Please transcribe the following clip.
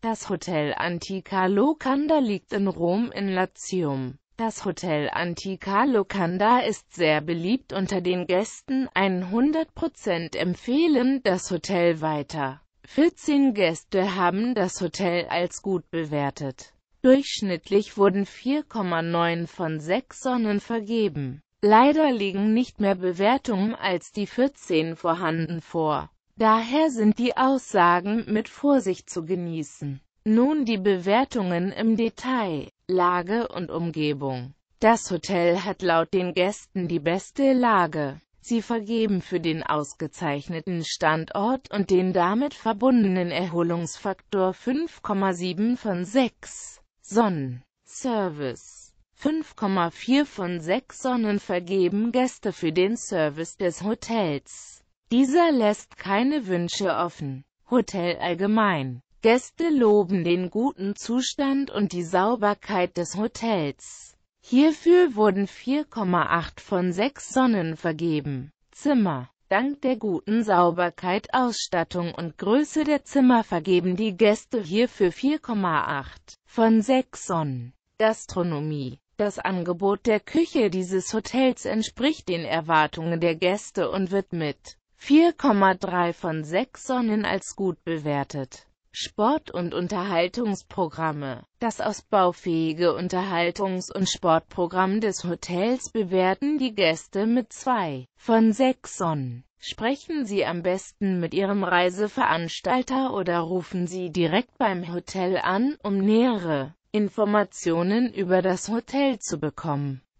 Das Hotel Antica Locanda liegt in Rom in Latium. Das Hotel Antica Locanda ist sehr beliebt unter den Gästen, 100% empfehlen das Hotel weiter. 14 Gäste haben das Hotel als gut bewertet. Durchschnittlich wurden 4,9 von 6 Sonnen vergeben. Leider liegen nicht mehr Bewertungen als die 14 vorhanden vor. Daher sind die Aussagen mit Vorsicht zu genießen. Nun die Bewertungen im Detail, Lage und Umgebung. Das Hotel hat laut den Gästen die beste Lage. Sie vergeben für den ausgezeichneten Standort und den damit verbundenen Erholungsfaktor 5,7 von 6 Sonnen. Service 5,4 von 6 Sonnen vergeben Gäste für den Service des Hotels. Dieser lässt keine Wünsche offen. Hotel allgemein. Gäste loben den guten Zustand und die Sauberkeit des Hotels. Hierfür wurden 4,8 von 6 Sonnen vergeben. Zimmer Dank der guten Sauberkeit, Ausstattung und Größe der Zimmer vergeben die Gäste hierfür 4,8 von 6 Sonnen. Gastronomie Das Angebot der Küche dieses Hotels entspricht den Erwartungen der Gäste und wird mit 4,3 von 6 Sonnen als gut bewertet. Sport- und Unterhaltungsprogramme. Das ausbaufähige Unterhaltungs- und Sportprogramm des Hotels bewerten die Gäste mit 2 von 6 Sonnen. Sprechen Sie am besten mit Ihrem Reiseveranstalter oder rufen Sie direkt beim Hotel an, um nähere Informationen über das Hotel zu bekommen.